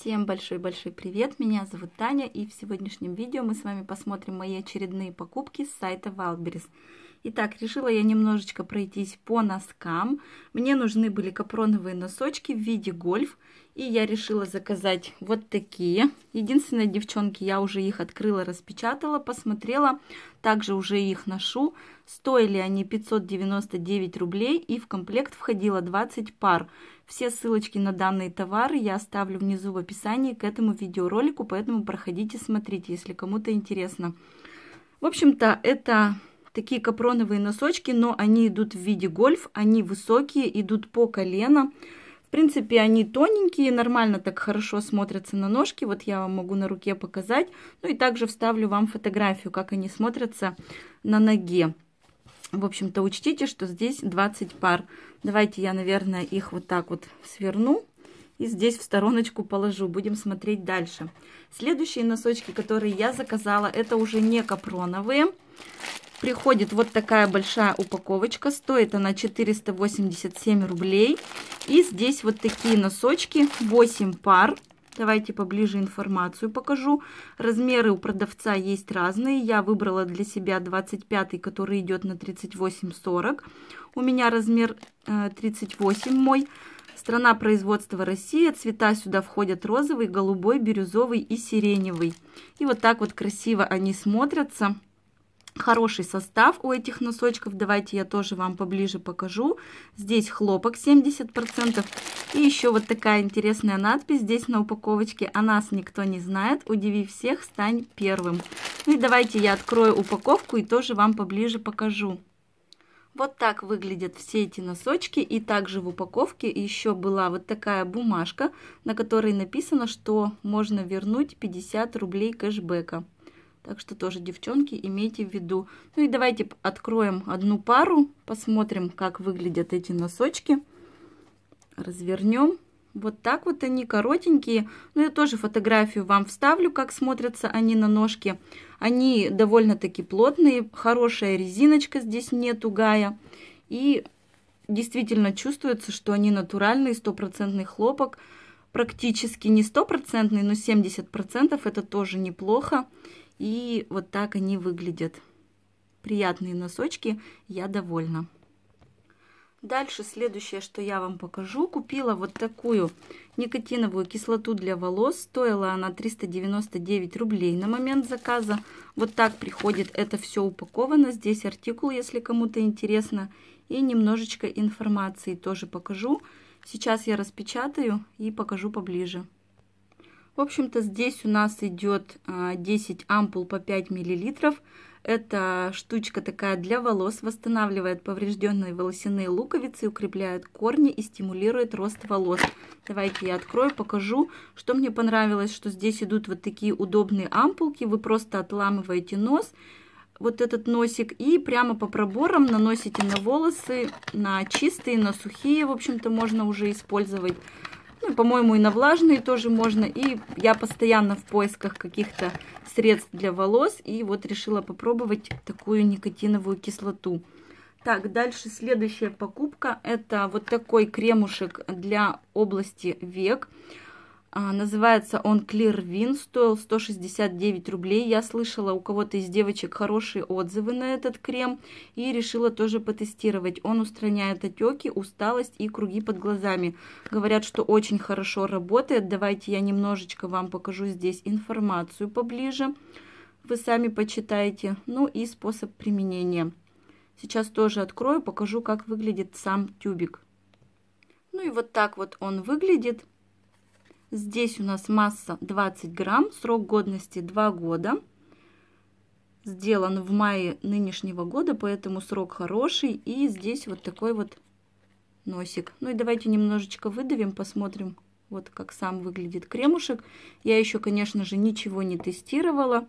Всем большой-большой привет, меня зовут Таня, и в сегодняшнем видео мы с вами посмотрим мои очередные покупки с сайта Wildberries. Итак, решила я немножечко пройтись по носкам. Мне нужны были капроновые носочки в виде гольф, и я решила заказать вот такие. Единственное, девчонки, я уже их открыла, распечатала, посмотрела, также уже их ношу. Стоили они 599 рублей, и в комплект входило 20 пар. Все ссылочки на данные товары я оставлю внизу в описании к этому видеоролику, поэтому проходите, смотрите, если кому-то интересно. В общем-то, это такие капроновые носочки, но они идут в виде гольф, они высокие, идут по колено. В принципе, они тоненькие, нормально так хорошо смотрятся на ножке. Вот я вам могу на руке показать. Ну и также вставлю вам фотографию, как они смотрятся на ноге. В общем-то, учтите, что здесь 20 пар. Давайте я, наверное, их вот так вот сверну и здесь в стороночку положу. Будем смотреть дальше. Следующие носочки, которые я заказала, это уже не капроновые. Приходит вот такая большая упаковочка. Стоит она 487 рублей. И здесь вот такие носочки, 8 пар. Давайте поближе информацию покажу. Размеры у продавца есть разные. Я выбрала для себя 25, который идет на 38-40. У меня размер 38 э, мой. Страна производства Россия. Цвета сюда входят розовый, голубой, бирюзовый и сиреневый. И вот так вот красиво они смотрятся. Хороший состав у этих носочков. Давайте я тоже вам поближе покажу. Здесь хлопок 70%. И еще вот такая интересная надпись здесь на упаковочке. О «А нас никто не знает. Удиви всех, стань первым. Ну и давайте я открою упаковку и тоже вам поближе покажу. Вот так выглядят все эти носочки. И также в упаковке еще была вот такая бумажка, на которой написано, что можно вернуть 50 рублей кэшбэка. Так что тоже, девчонки, имейте в виду. Ну и давайте откроем одну пару, посмотрим, как выглядят эти носочки. Развернем. Вот так вот они коротенькие. Ну, я тоже фотографию вам вставлю, как смотрятся они на ножке. Они довольно-таки плотные, хорошая резиночка здесь не тугая. И действительно чувствуется, что они натуральные, стопроцентный хлопок. Практически не стопроцентный, но 70% это тоже неплохо. И вот так они выглядят. Приятные носочки, я довольна. Дальше следующее, что я вам покажу. Купила вот такую никотиновую кислоту для волос. Стоила она 399 рублей на момент заказа. Вот так приходит это все упаковано. Здесь артикул, если кому-то интересно. И немножечко информации тоже покажу. Сейчас я распечатаю и покажу поближе. В общем-то, здесь у нас идет 10 а, ампул по 5 миллилитров. Это штучка такая для волос, восстанавливает поврежденные волосяные луковицы, укрепляет корни и стимулирует рост волос. Давайте я открою, покажу, что мне понравилось, что здесь идут вот такие удобные ампулки. Вы просто отламываете нос, вот этот носик, и прямо по проборам наносите на волосы, на чистые, на сухие, в общем-то, можно уже использовать. Ну, по-моему, и на влажные тоже можно. И я постоянно в поисках каких-то средств для волос. И вот решила попробовать такую никотиновую кислоту. Так, дальше следующая покупка. Это вот такой кремушек для области век. Век. А, называется он Clear Win, стоил 169 рублей. Я слышала у кого-то из девочек хорошие отзывы на этот крем и решила тоже потестировать. Он устраняет отеки, усталость и круги под глазами. Говорят, что очень хорошо работает. Давайте я немножечко вам покажу здесь информацию поближе. Вы сами почитаете. Ну и способ применения. Сейчас тоже открою, покажу, как выглядит сам тюбик. Ну и вот так вот он выглядит. Здесь у нас масса 20 грамм, срок годности 2 года. Сделан в мае нынешнего года, поэтому срок хороший. И здесь вот такой вот носик. Ну и давайте немножечко выдавим, посмотрим, вот как сам выглядит кремушек. Я еще, конечно же, ничего не тестировала,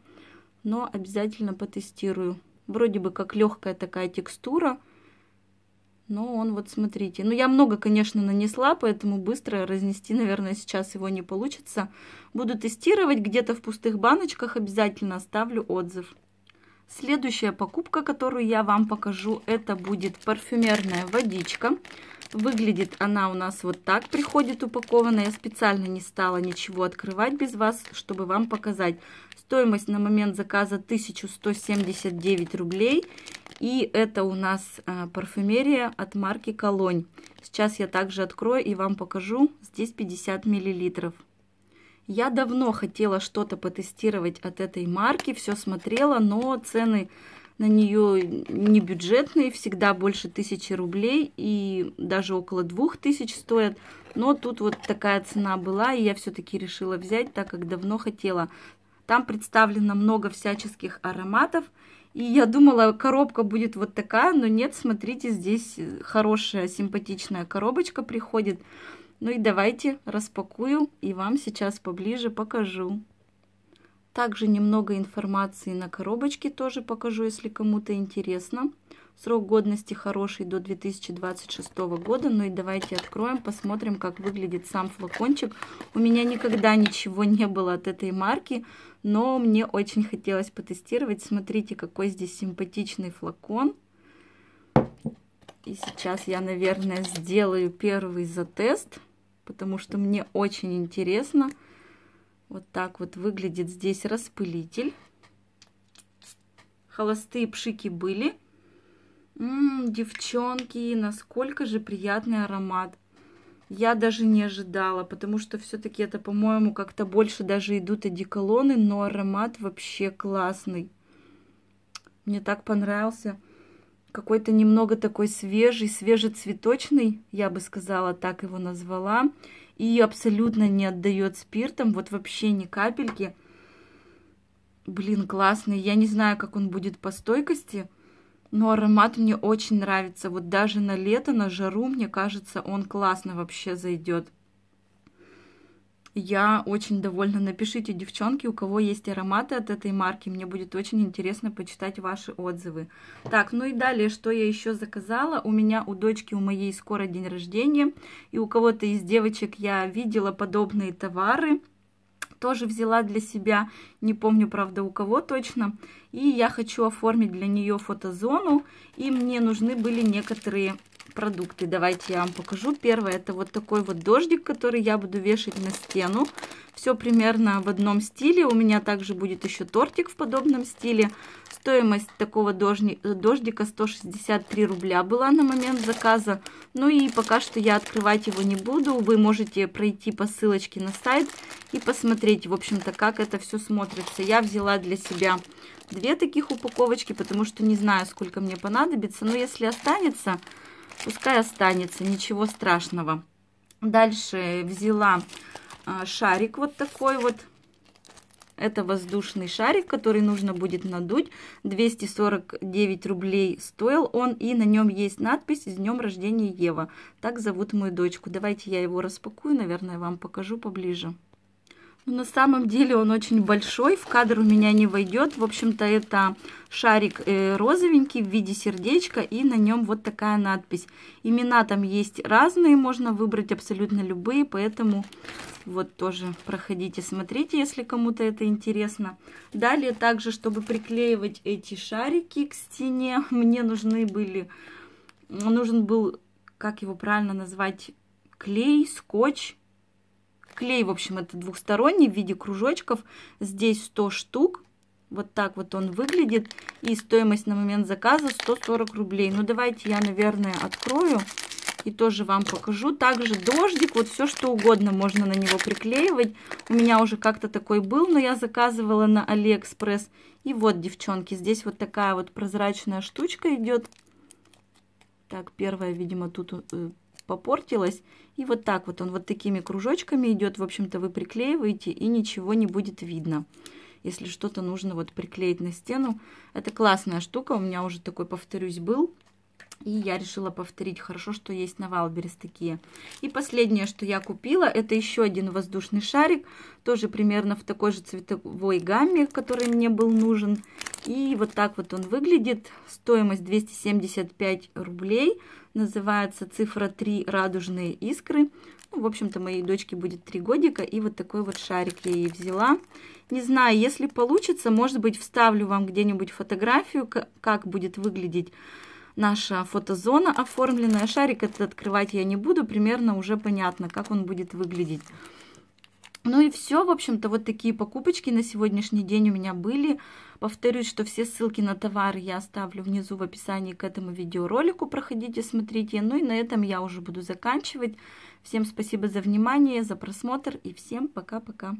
но обязательно потестирую. Вроде бы как легкая такая текстура, но ну, он вот, смотрите, ну я много, конечно, нанесла, поэтому быстро разнести, наверное, сейчас его не получится. Буду тестировать где-то в пустых баночках, обязательно оставлю отзыв. Следующая покупка, которую я вам покажу, это будет парфюмерная водичка. Выглядит она у нас вот так, приходит упакованная. Я специально не стала ничего открывать без вас, чтобы вам показать. Стоимость на момент заказа 1179 рублей. И это у нас э, парфюмерия от марки Колонь. Сейчас я также открою и вам покажу. Здесь 50 миллилитров. Я давно хотела что-то потестировать от этой марки, все смотрела, но цены на нее не бюджетные, всегда больше тысячи рублей и даже около двух тысяч стоят. Но тут вот такая цена была, и я все-таки решила взять, так как давно хотела. Там представлено много всяческих ароматов, и я думала, коробка будет вот такая, но нет, смотрите, здесь э, хорошая, симпатичная коробочка приходит. Ну и давайте распакую и вам сейчас поближе покажу. Также немного информации на коробочке тоже покажу, если кому-то интересно. Срок годности хороший до 2026 года. Ну и давайте откроем, посмотрим, как выглядит сам флакончик. У меня никогда ничего не было от этой марки, но мне очень хотелось потестировать. Смотрите, какой здесь симпатичный флакон. И сейчас я, наверное, сделаю первый затест, потому что мне очень интересно. Интересно вот так вот выглядит здесь распылитель. Холостые пшики были. М м-м, -м, девчонки, насколько же приятный аромат. Я даже не ожидала, потому что все-таки это, по-моему, как-то больше даже идут одеколоны, но аромат вообще классный. Мне так понравился. Какой-то немного такой свежий, свежецветочный, я бы сказала, так его назвала и абсолютно не отдает спиртом, вот вообще ни капельки. Блин, классный. Я не знаю, как он будет по стойкости, но аромат мне очень нравится. Вот даже на лето, на жару, мне кажется, он классно вообще зайдет. Я очень довольна. Напишите, девчонки, у кого есть ароматы от этой марки. Мне будет очень интересно почитать ваши отзывы. Так, ну и далее, что я еще заказала. У меня у дочки, у моей скоро день рождения. И у кого-то из девочек я видела подобные товары. Тоже взяла для себя, не помню, правда, у кого точно. И я хочу оформить для нее фотозону. И мне нужны были некоторые продукты. Давайте я вам покажу. Первое, это вот такой вот дождик, который я буду вешать на стену. Все примерно в одном стиле. У меня также будет еще тортик в подобном стиле. Стоимость такого дождика 163 рубля была на момент заказа. Ну и пока что я открывать его не буду. Вы можете пройти по ссылочке на сайт и посмотреть, в общем-то, как это все смотрится. Я взяла для себя две таких упаковочки, потому что не знаю, сколько мне понадобится. Но если останется, Пускай останется, ничего страшного. Дальше взяла а, шарик вот такой вот. Это воздушный шарик, который нужно будет надуть. 249 рублей стоил он, и на нем есть надпись «С днем рождения Ева». Так зовут мою дочку. Давайте я его распакую, наверное, вам покажу поближе. Ну, на самом деле он очень большой, в кадр у меня не войдет. В общем-то, это шарик э, розовенький в виде сердечка, и на нем вот такая надпись. Имена там есть разные, можно выбрать абсолютно любые, поэтому вот тоже проходите, смотрите, если кому-то это интересно. Далее также, чтобы приклеивать эти шарики к стене, мне нужны были, нужен был, как его правильно назвать, клей, скотч, Клей, в общем, это двухсторонний в виде кружочков. Здесь 100 штук. Вот так вот он выглядит. И стоимость на момент заказа 140 рублей. Ну, давайте я, наверное, открою и тоже вам покажу. Также дождик, вот все что угодно можно на него приклеивать. У меня уже как-то такой был, но я заказывала на Алиэкспресс. И вот, девчонки, здесь вот такая вот прозрачная штучка идет. Так, первая, видимо, тут э, попортилась. И вот так вот он вот такими кружочками идет, в общем-то, вы приклеиваете, и ничего не будет видно. Если что-то нужно вот приклеить на стену. Это классная штука, у меня уже такой, повторюсь, был. И я решила повторить. Хорошо, что есть на Валберес такие. И последнее, что я купила, это еще один воздушный шарик. Тоже примерно в такой же цветовой гамме, который мне был нужен. И вот так вот он выглядит. Стоимость 275 рублей. Называется цифра 3 «Радужные искры». Ну, в общем-то, моей дочке будет 3 годика. И вот такой вот шарик я ей взяла. Не знаю, если получится, может быть, вставлю вам где-нибудь фотографию, как будет выглядеть наша фотозона оформленная. Шарик этот открывать я не буду, примерно уже понятно, как он будет выглядеть. Ну и все, в общем-то, вот такие покупочки на сегодняшний день у меня были. Повторюсь, что все ссылки на товар я оставлю внизу в описании к этому видеоролику. Проходите, смотрите. Ну и на этом я уже буду заканчивать. Всем спасибо за внимание, за просмотр и всем пока-пока.